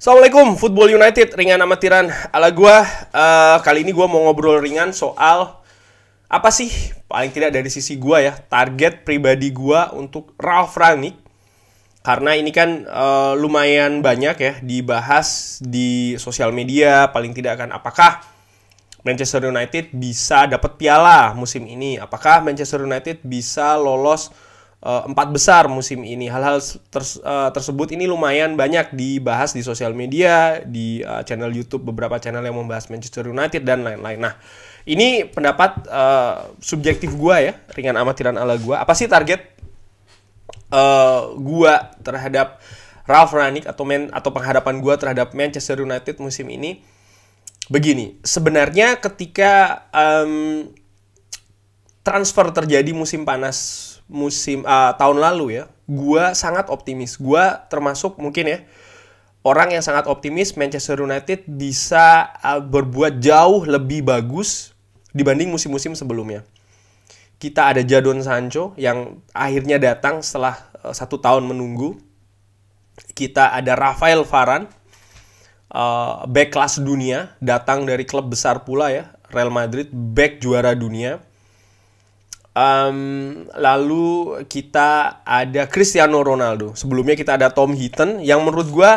Assalamualaikum Football United ringan amatiran ala gue uh, kali ini gue mau ngobrol ringan soal apa sih paling tidak dari sisi gue ya target pribadi gue untuk Ralf Rangnick karena ini kan uh, lumayan banyak ya dibahas di sosial media paling tidak kan apakah Manchester United bisa dapat piala musim ini apakah Manchester United bisa lolos uh, empat besar musim ini. Hal-hal ters, uh, tersebut ini lumayan banyak dibahas di sosial media, di uh, channel YouTube beberapa channel yang membahas Manchester United dan lain-lain. Nah, ini pendapat uh, subjektif gua ya, ringan amatiran ala gua. Apa sih target uh, gua terhadap Ralph Rangnick atau men atau pengharapan gua terhadap Manchester United musim ini? Begini, sebenarnya ketika um, transfer terjadi musim panas musim uh, tahun lalu ya, gue sangat optimis. Gue termasuk mungkin ya orang yang sangat optimis Manchester United bisa uh, berbuat jauh lebih bagus dibanding musim-musim sebelumnya. Kita ada Jadon Sancho yang akhirnya datang setelah uh, satu tahun menunggu. Kita ada Rafael Varane, uh, back kelas dunia, datang dari klub besar pula ya, Real Madrid, back juara dunia. Um, lalu kita ada Cristiano Ronaldo. Sebelumnya kita ada Tom Heaton yang menurut gue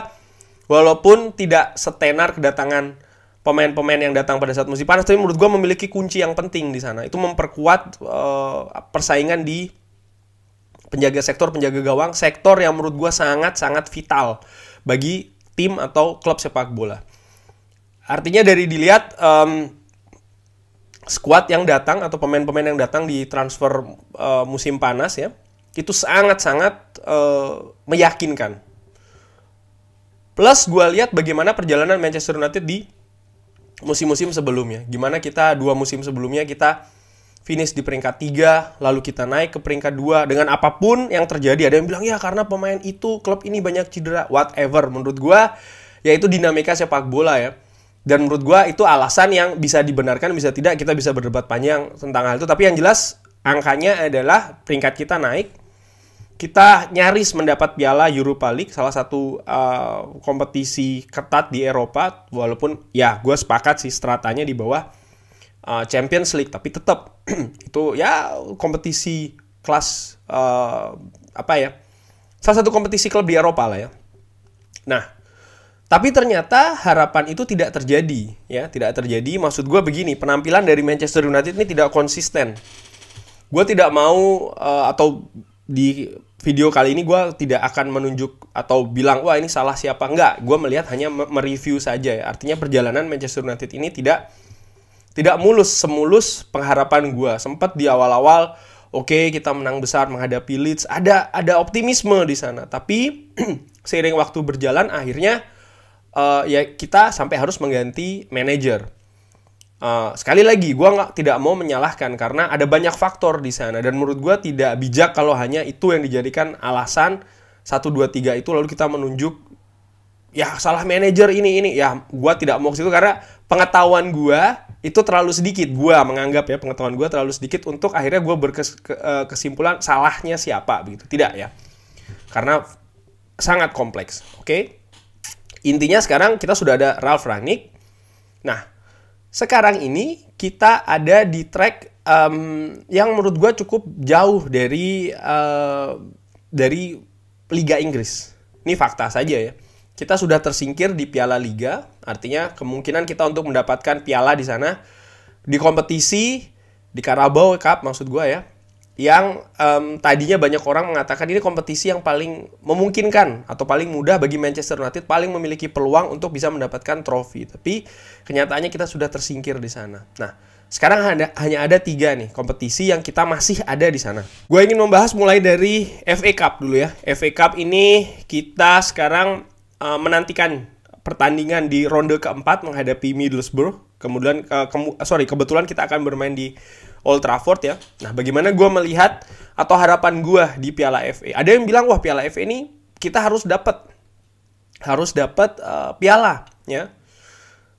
walaupun tidak setenar kedatangan pemain-pemain yang datang pada saat musim panas, tapi menurut gue memiliki kunci yang penting di sana. Itu memperkuat uh, persaingan di penjaga sektor, penjaga gawang, sektor yang menurut gue sangat-sangat vital bagi tim atau klub sepak bola. Artinya dari dilihat um, squad yang datang atau pemain-pemain yang datang di transfer uh, musim panas ya itu sangat-sangat uh, meyakinkan. Plus gue lihat bagaimana perjalanan Manchester United di musim-musim sebelumnya. Gimana kita dua musim sebelumnya kita finish di peringkat 3, lalu kita naik ke peringkat 2 dengan apapun yang terjadi. Ada yang bilang ya karena pemain itu klub ini banyak cedera, whatever menurut gue yaitu dinamika sepak bola ya dan menurut gue itu alasan yang bisa dibenarkan, bisa tidak, kita bisa berdebat panjang tentang hal itu. Tapi yang jelas angkanya adalah peringkat kita naik. Kita nyaris mendapat piala Europa League, salah satu uh, kompetisi ketat di Eropa. Walaupun ya gue sepakat sih stratanya di bawah uh, Champions League, tapi tetap itu ya kompetisi kelas uh, apa ya? Salah satu kompetisi klub di Eropa lah ya. Nah, tapi ternyata harapan itu tidak terjadi, ya, tidak terjadi. Maksud gue begini, penampilan dari Manchester United ini tidak konsisten. Gue tidak mau uh, atau di video kali ini gue tidak akan menunjuk atau bilang wah ini salah siapa enggak. Gue melihat hanya mereview saja. Ya. Artinya perjalanan Manchester United ini tidak tidak mulus semulus pengharapan gue. Sempat di awal-awal, oke okay, kita menang besar menghadapi Leeds, ada ada optimisme di sana. Tapi seiring waktu berjalan akhirnya uh, ya kita sampai harus mengganti manajer. Uh, eh, sekali lagi, gue nggak tidak mau menyalahkan karena ada banyak faktor di sana dan menurut gue tidak bijak kalau hanya itu yang dijadikan alasan satu dua tiga itu lalu kita menunjuk ya salah manajer ini ini ya gue tidak mau ke situ karena pengetahuan gue itu terlalu sedikit gue menganggap ya pengetahuan gue terlalu sedikit untuk akhirnya gue berkesimpulan eh, salahnya siapa begitu tidak ya karena sangat kompleks oke okay? Intinya sekarang kita sudah ada Ralph Rangnick. Nah, sekarang ini kita ada di track um, yang menurut gue cukup jauh dari uh, dari Liga Inggris. Ini fakta saja ya. Kita sudah tersingkir di Piala Liga, artinya kemungkinan kita untuk mendapatkan piala di sana di kompetisi di Carabao Cup maksud gue ya yang um, tadinya banyak orang mengatakan ini kompetisi yang paling memungkinkan atau paling mudah bagi Manchester United paling memiliki peluang untuk bisa mendapatkan trofi tapi kenyataannya kita sudah tersingkir di sana nah sekarang ada, hanya ada tiga nih kompetisi yang kita masih ada di sana gue ingin membahas mulai dari FA Cup dulu ya FA Cup ini kita sekarang uh, menantikan pertandingan di ronde keempat menghadapi Middlesbrough kemudian uh, eh, ke, sorry kebetulan kita akan bermain di Old Trafford ya. Nah, bagaimana gue melihat atau harapan gue di Piala FA? Ada yang bilang wah Piala FA ini kita harus dapat, harus dapat uh, eh, piala ya.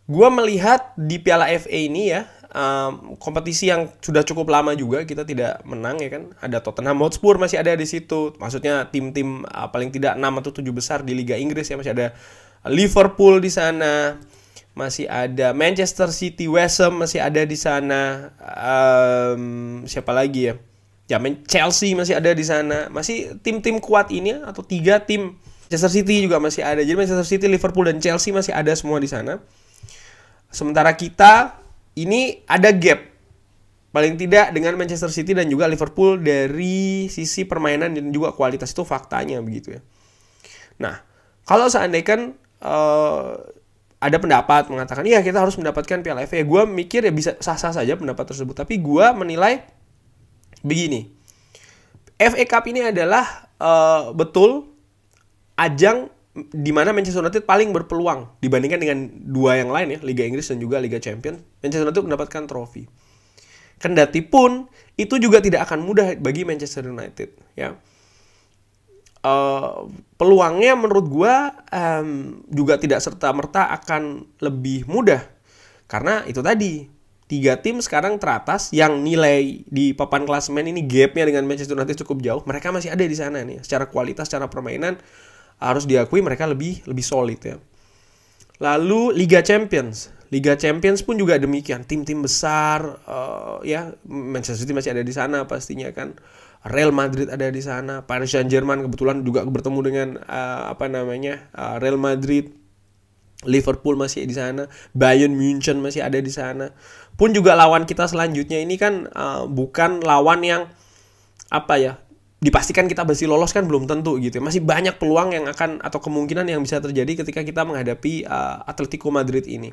Gue melihat di Piala FA ini ya um, kompetisi yang sudah cukup lama juga kita tidak menang ya kan. Ada Tottenham Hotspur masih ada di situ. Maksudnya tim-tim uh, paling tidak 6 atau 7 besar di Liga Inggris ya masih ada Liverpool di sana masih ada Manchester City West Ham masih ada di sana um, siapa lagi ya ya Chelsea masih ada di sana masih tim-tim kuat ini ya, atau tiga tim Manchester City juga masih ada jadi Manchester City Liverpool dan Chelsea masih ada semua di sana sementara kita ini ada gap paling tidak dengan Manchester City dan juga Liverpool dari sisi permainan dan juga kualitas itu faktanya begitu ya nah kalau seandainya kan uh, ada pendapat mengatakan iya kita harus mendapatkan Piala FA. Gua mikir ya bisa sah-sah saja pendapat tersebut. Tapi gue menilai begini. FA Cup ini adalah uh, betul ajang di mana Manchester United paling berpeluang dibandingkan dengan dua yang lain ya, Liga Inggris dan juga Liga Champions. Manchester United mendapatkan trofi. Kendati pun itu juga tidak akan mudah bagi Manchester United ya. Eh, peluangnya menurut gue um, juga tidak serta-merta akan lebih mudah. Karena itu tadi, tiga tim sekarang teratas yang nilai di papan klasemen ini gapnya dengan Manchester United cukup jauh. Mereka masih ada di sana nih. Secara kualitas, secara permainan harus diakui mereka lebih lebih solid ya. Lalu Liga Champions. Liga Champions pun juga demikian. Tim-tim besar uh, ya Manchester City masih ada di sana pastinya kan. Real Madrid ada di sana, Paris Saint Germain kebetulan juga bertemu dengan uh, apa namanya uh, Real Madrid, Liverpool masih di sana, Bayern München masih ada di sana. Pun juga lawan kita selanjutnya ini kan uh, bukan lawan yang apa ya dipastikan kita pasti lolos kan belum tentu gitu ya. masih banyak peluang yang akan atau kemungkinan yang bisa terjadi ketika kita menghadapi uh, Atletico Madrid ini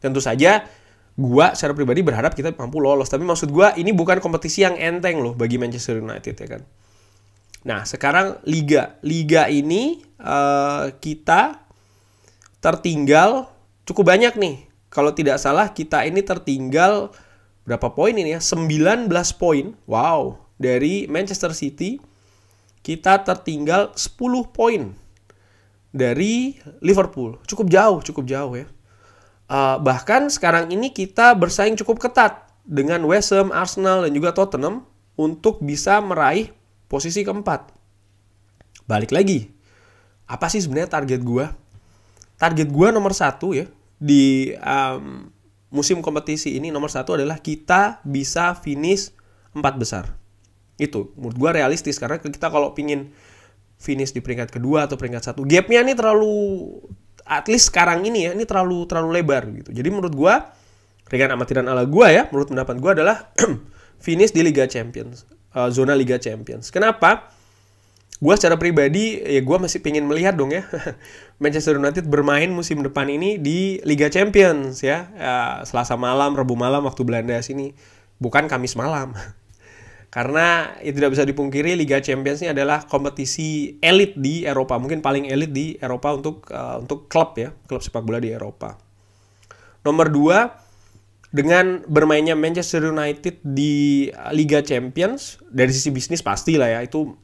tentu saja gua secara pribadi berharap kita mampu lolos. Tapi maksud gua ini bukan kompetisi yang enteng loh bagi Manchester United ya kan. Nah sekarang liga, liga ini uh, kita tertinggal cukup banyak nih. Kalau tidak salah kita ini tertinggal berapa poin ini ya? 19 poin. Wow, dari Manchester City kita tertinggal 10 poin dari Liverpool. Cukup jauh, cukup jauh ya. Uh, bahkan sekarang ini kita bersaing cukup ketat dengan West Ham, Arsenal, dan juga Tottenham untuk bisa meraih posisi keempat. Balik lagi, apa sih sebenarnya target gue? Target gue nomor satu ya di um, musim kompetisi ini nomor satu adalah kita bisa finish empat besar. Itu menurut gue realistis karena kita kalau pingin finish di peringkat kedua atau peringkat satu, gapnya ini terlalu at least sekarang ini ya ini terlalu terlalu lebar gitu jadi menurut gue ringan amatiran ala gue ya menurut pendapat gue adalah finish di Liga Champions uh, zona Liga Champions kenapa gue secara pribadi ya gue masih pingin melihat dong ya Manchester United bermain musim depan ini di Liga Champions ya uh, Selasa malam Rabu malam waktu Belanda sini bukan Kamis malam karena itu ya tidak bisa dipungkiri Liga Champions ini adalah kompetisi elit di Eropa mungkin paling elit di Eropa untuk uh, untuk klub ya klub sepak bola di Eropa nomor dua dengan bermainnya Manchester United di eh, Liga Champions dari sisi bisnis pastilah ya itu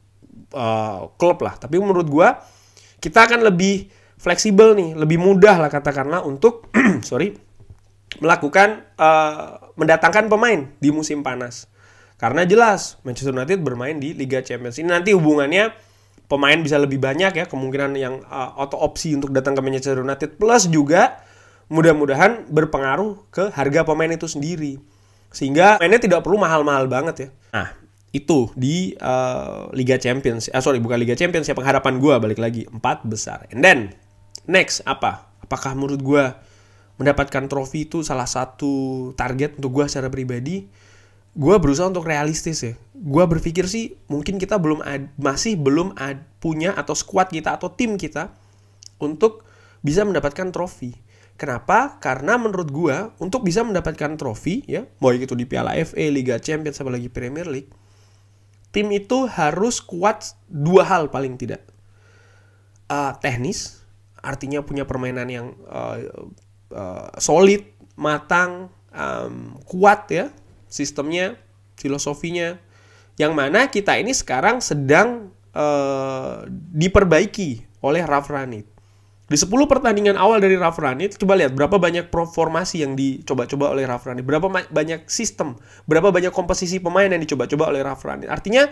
uh, klub lah tapi menurut gua kita akan lebih fleksibel nih lebih mudah lah katakanlah untuk sorry melakukan uh, mendatangkan pemain di musim panas karena jelas Manchester United bermain di Liga Champions. Ini nanti hubungannya pemain bisa lebih banyak ya kemungkinan yang uh, opsi untuk datang ke Manchester United plus juga mudah-mudahan berpengaruh ke harga pemain itu sendiri. Sehingga mainnya tidak perlu mahal-mahal banget ya. Nah, itu di uh, Liga Champions. Ah, sorry, bukan Liga Champions ya pengharapan gue balik lagi empat besar. And then next apa? Apakah menurut gue mendapatkan trofi itu salah satu target untuk gue secara pribadi? gue berusaha untuk realistis ya gue berpikir sih mungkin kita belum ad, masih belum ad, punya atau squad kita atau tim kita untuk bisa mendapatkan trofi. Kenapa? Karena menurut gue untuk bisa mendapatkan trofi ya, baik itu di Piala FA, Liga Champions, lagi Premier League, tim itu harus kuat dua hal paling tidak. Uh, teknis, artinya punya permainan yang uh, uh, solid, matang, um, kuat ya, sistemnya, filosofinya, yang mana kita ini sekarang sedang uh, diperbaiki oleh Raf Ranit. Di 10 pertandingan awal dari Raf Ranit, coba lihat berapa banyak formasi yang dicoba-coba oleh Raf Ranit, berapa banyak sistem, berapa banyak komposisi pemain yang dicoba-coba oleh Raf Ranit. Artinya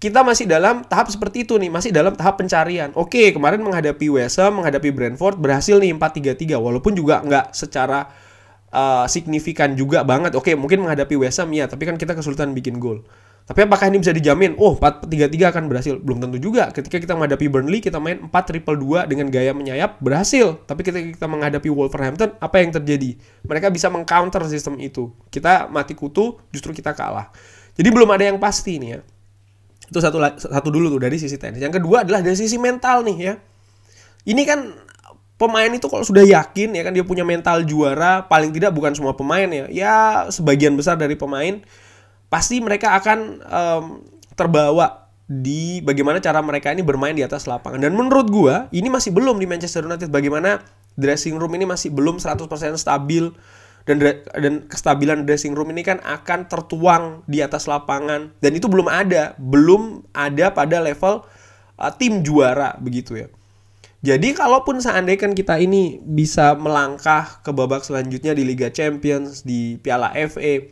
kita masih dalam tahap seperti itu nih, masih dalam tahap pencarian. Oke, kemarin menghadapi West menghadapi Brentford, berhasil nih 4-3-3, walaupun juga nggak secara Eh, signifikan juga banget. Oke, mungkin menghadapi West Ham ya, tapi kan kita kesulitan bikin gol. Tapi apakah ini bisa dijamin? Oh, 4-3-3 akan berhasil. Belum tentu juga. Ketika kita menghadapi Burnley, kita main 4 triple 2 dengan gaya menyayap, berhasil. Tapi ketika kita menghadapi Wolverhampton, apa yang terjadi? Mereka bisa mengcounter sistem itu. Kita mati kutu, justru kita kalah. Jadi belum ada yang pasti nih ya. Itu satu satu dulu tuh dari sisi tenis. Yang kedua adalah dari sisi mental nih ya. Ini kan pemain itu kalau sudah yakin ya kan dia punya mental juara paling tidak bukan semua pemain ya ya sebagian besar dari pemain pasti mereka akan um, terbawa di bagaimana cara mereka ini bermain di atas lapangan dan menurut gua ini masih belum di Manchester United bagaimana dressing room ini masih belum 100% stabil dan dan kestabilan dressing room ini kan akan tertuang di atas lapangan dan itu belum ada belum ada pada level uh, tim juara begitu ya jadi kalaupun seandainya kan kita ini bisa melangkah ke babak selanjutnya di Liga Champions, di Piala FA,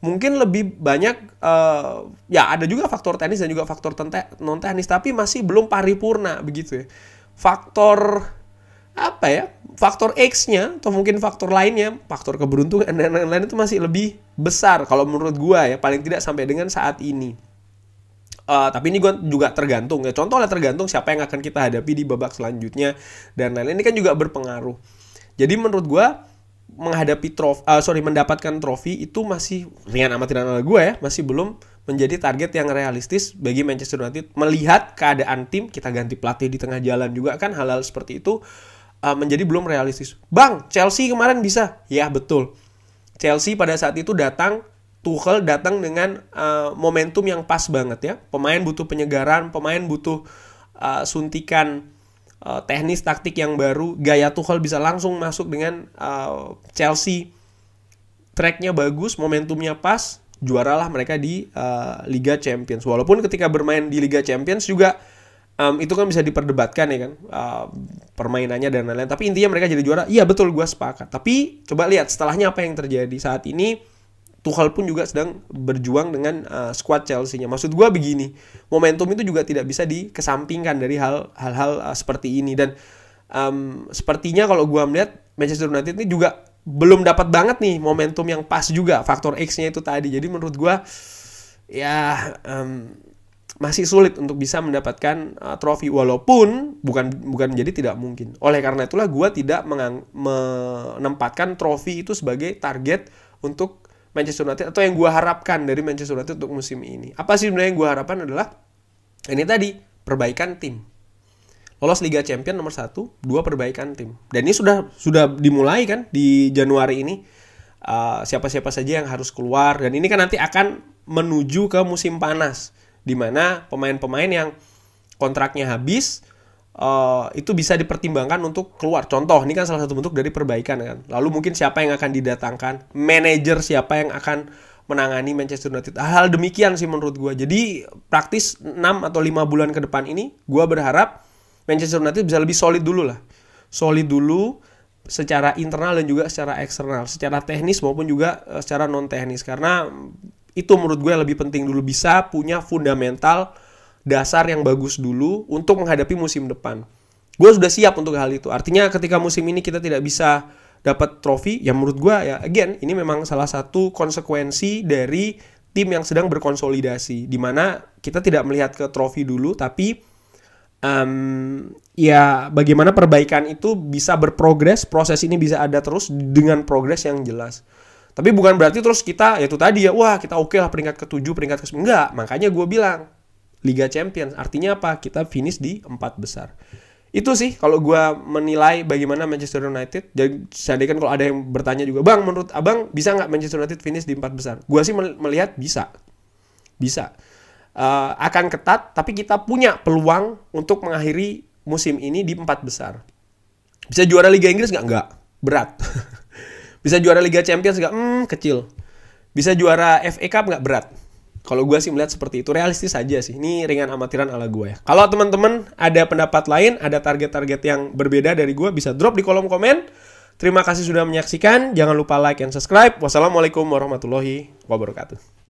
mungkin lebih banyak uh, ya ada juga faktor tenis dan juga faktor non tenis tapi masih belum paripurna begitu ya. Faktor apa ya? Faktor X-nya atau mungkin faktor lainnya, faktor keberuntungan dan lain-lain itu masih lebih besar kalau menurut gua ya, paling tidak sampai dengan saat ini. Eh, tapi ini gue juga tergantung ya. Contohnya tergantung siapa yang akan kita hadapi di babak selanjutnya dan lain-lain. Ini kan juga berpengaruh. Jadi menurut gue menghadapi trofi, uh, eh, sorry mendapatkan trofi itu masih ringan amat amatiran ala gue ya masih belum menjadi target yang realistis bagi Manchester United melihat keadaan tim kita ganti pelatih di tengah jalan juga kan hal-hal seperti itu uh, menjadi belum realistis. Bang, Chelsea kemarin bisa. Ya, betul. Chelsea pada saat itu datang Tuchel datang dengan uh, momentum yang pas banget ya. Pemain butuh penyegaran, pemain butuh uh, suntikan uh, teknis taktik yang baru. Gaya Tuchel bisa langsung masuk dengan uh, Chelsea. Tracknya bagus, momentumnya pas, juaralah mereka di uh, Liga Champions. Walaupun ketika bermain di Liga Champions juga um, itu kan bisa diperdebatkan ya kan uh, permainannya dan lain-lain. Tapi intinya mereka jadi juara. Iya betul, gue sepakat. Tapi coba lihat setelahnya apa yang terjadi saat ini Tuchel pun juga sedang berjuang dengan uh, squad Chelsea-nya. Maksud gue begini, momentum itu juga tidak bisa dikesampingkan dari hal-hal uh, seperti ini. Dan um, sepertinya kalau gue melihat Manchester United ini juga belum dapat banget nih momentum yang pas juga. Faktor X-nya itu tadi. Jadi menurut gue ya um, masih sulit untuk bisa mendapatkan uh, trofi walaupun bukan bukan menjadi tidak mungkin. Oleh karena itulah gue tidak menempatkan trofi itu sebagai target untuk Manchester United atau yang gue harapkan dari Manchester United untuk musim ini. Apa sih sebenarnya yang gue harapkan adalah ini tadi perbaikan tim. Lolos Liga Champion nomor satu, dua perbaikan tim. Dan ini sudah sudah dimulai kan di Januari ini. Ah, siapa-siapa uh, saja yang harus keluar dan ini kan nanti akan menuju ke musim panas di mana pemain-pemain yang kontraknya habis uh, itu bisa dipertimbangkan untuk keluar. Contoh, ini kan salah satu bentuk dari perbaikan kan. Lalu mungkin siapa yang akan didatangkan, manajer siapa yang akan menangani Manchester United. Hal demikian sih menurut gue. Jadi praktis 6 atau lima bulan ke depan ini, gue berharap Manchester United bisa lebih solid dulu lah. Solid dulu secara internal dan juga secara eksternal, secara teknis maupun juga eh, secara non teknis karena itu menurut gue lebih penting dulu bisa punya fundamental dasar yang bagus dulu untuk menghadapi musim depan. Gue sudah siap untuk hal itu. Artinya ketika musim ini kita tidak bisa dapat trofi, ya menurut gue ya again ini memang salah satu konsekuensi dari tim yang sedang berkonsolidasi. Dimana kita tidak melihat ke trofi dulu, tapi um, ya bagaimana perbaikan itu bisa berprogres, proses ini bisa ada terus dengan progres yang jelas. Tapi bukan berarti terus kita, yaitu tadi ya, wah kita oke okay lah peringkat ke-7, peringkat ke-9. Enggak, makanya gue bilang, Liga Champions. Artinya apa? Kita finish di empat besar. Itu sih kalau gue menilai bagaimana Manchester United. Jadi saya seandainya kalau ada yang bertanya juga, Bang, menurut abang bisa nggak Manchester United finish di empat besar? Gue sih melihat bisa. Bisa. Uh, akan ketat, tapi kita punya peluang untuk mengakhiri musim ini di empat besar. Bisa juara Liga Inggris nggak? Nggak. Berat. bisa juara Liga Champions nggak? Hmm, kecil. Bisa juara FA Cup nggak? Berat kalau gue sih melihat seperti itu, realistis aja sih. Ini ringan amatiran ala gue ya. Kalau teman-teman ada pendapat lain, ada target-target yang berbeda dari gue, bisa drop di kolom komen. Terima kasih sudah menyaksikan. Jangan lupa like and subscribe. Wassalamualaikum warahmatullahi wabarakatuh.